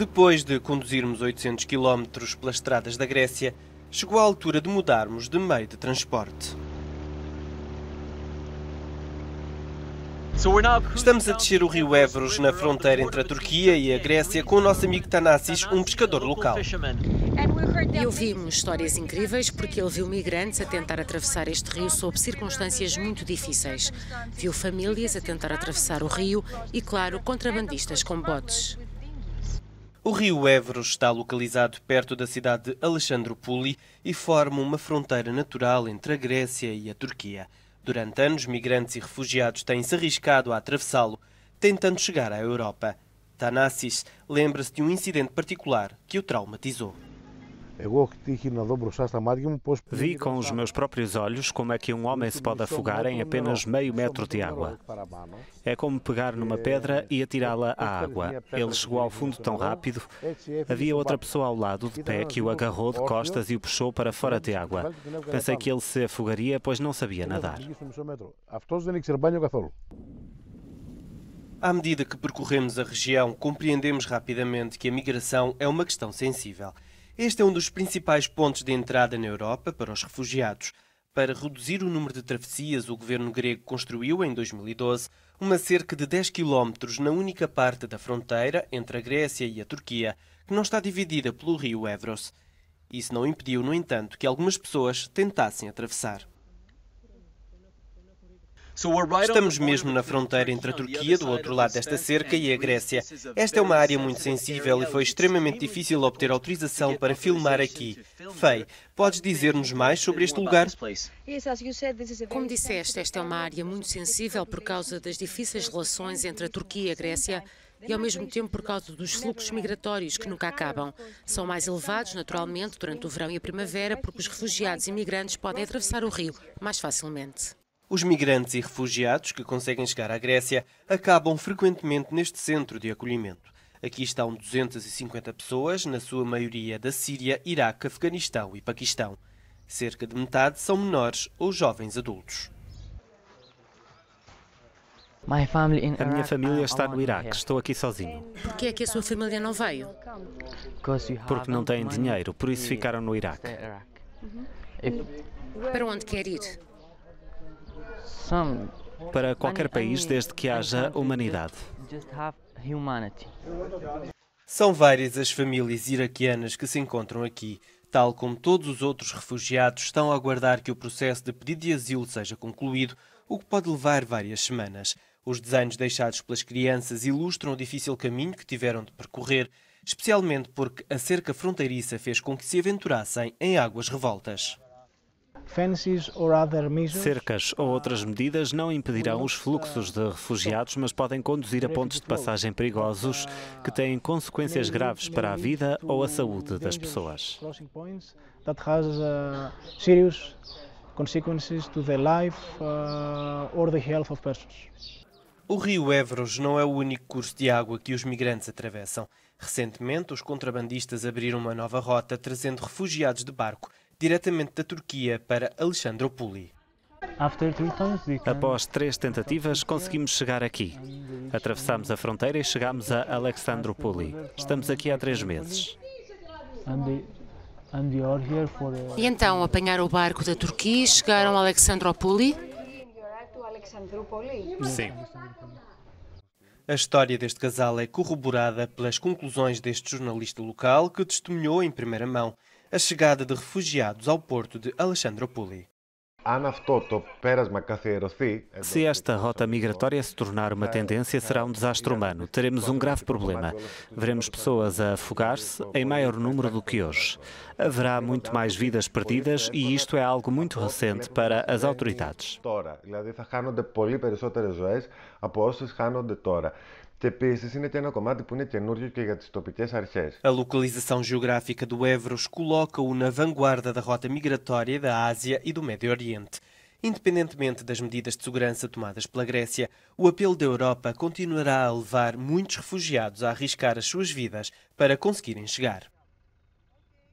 Depois de conduzirmos 800 km pelas estradas da Grécia, chegou a altura de mudarmos de meio de transporte. Estamos a descer o rio Évros na fronteira entre a Turquia e a Grécia com o nosso amigo Tanassis, um pescador local. E ouvimos histórias incríveis porque ele viu migrantes a tentar atravessar este rio sob circunstâncias muito difíceis. Viu famílias a tentar atravessar o rio e, claro, contrabandistas com botes. O rio Évros está localizado perto da cidade de Alexandropoli e forma uma fronteira natural entre a Grécia e a Turquia. Durante anos, migrantes e refugiados têm-se arriscado a atravessá-lo, tentando chegar à Europa. Tanassis lembra-se de um incidente particular que o traumatizou. Vi com os meus próprios olhos como é que um homem se pode afogar em apenas meio metro de água. É como pegar numa é, pedra e atirá-la à água. É ele chegou ao fundo tão rápido. É? Havia outra pessoa ao lado, de pé, que o agarrou de costas e o puxou para fora de água. Pensei que ele se afogaria, pois não sabia nadar. À medida que percorremos a região, compreendemos rapidamente que a migração é uma questão sensível. Este é um dos principais pontos de entrada na Europa para os refugiados. Para reduzir o número de travessias, o governo grego construiu, em 2012, uma cerca de 10 quilómetros na única parte da fronteira entre a Grécia e a Turquia, que não está dividida pelo rio Evros. Isso não impediu, no entanto, que algumas pessoas tentassem atravessar. Estamos mesmo na fronteira entre a Turquia, do outro lado desta cerca, e a Grécia. Esta é uma área muito sensível e foi extremamente difícil obter autorização para filmar aqui. Fei, podes dizer-nos mais sobre este lugar? Como disseste, esta é uma área muito sensível por causa das difíceis relações entre a Turquia e a Grécia e, ao mesmo tempo, por causa dos fluxos migratórios que nunca acabam. São mais elevados, naturalmente, durante o verão e a primavera, porque os refugiados e imigrantes podem atravessar o rio mais facilmente. Os migrantes e refugiados que conseguem chegar à Grécia acabam frequentemente neste centro de acolhimento. Aqui estão 250 pessoas, na sua maioria da Síria, Iraque, Afeganistão e Paquistão. Cerca de metade são menores ou jovens adultos. A minha família está no Iraque, estou aqui sozinho. Por que é que a sua família não veio? Porque não têm dinheiro, por isso ficaram no Iraque. Para onde quer ir? para qualquer país desde que haja humanidade. São várias as famílias iraquianas que se encontram aqui. Tal como todos os outros refugiados, estão a aguardar que o processo de pedido de asilo seja concluído, o que pode levar várias semanas. Os desenhos deixados pelas crianças ilustram o difícil caminho que tiveram de percorrer, especialmente porque a cerca fronteiriça fez com que se aventurassem em águas revoltas. Cercas ou outras medidas não impedirão os fluxos de refugiados, mas podem conduzir a pontos de passagem perigosos que têm consequências graves para a vida ou a saúde das pessoas. Uh, uh, o rio Évros não é o único curso de água que os migrantes atravessam. Recentemente, os contrabandistas abriram uma nova rota trazendo refugiados de barco diretamente da Turquia para Alexandropoli. Após três tentativas, conseguimos chegar aqui. Atravessámos a fronteira e chegámos a Alexandropoli. Estamos aqui há três meses. E então apanharam o barco da Turquia e chegaram a Alexandropoli? Sim. A história deste casal é corroborada pelas conclusões deste jornalista local que testemunhou em primeira mão a chegada de refugiados ao porto de Alexandroupoli. É se esta rota migratória se tornar uma tendência, será um desastre humano. Teremos um grave problema. Veremos pessoas a afogar-se em maior número do que hoje. Haverá muito mais vidas perdidas e isto é algo muito recente para as autoridades και επίση είναι και ένα κομμάτι που είναι καινούριο και για τι τοπικέ αρχέ. A localização geográfica do Évros coloca-o na vanguarda da rota migratória da Ásia e do Médio Oriente. Independentemente das medidas de segurança tomadas pela Grécia, o apelo da Europa continuará a levar muitos refugiados a arriscar as suas vidas para conseguirem chegar.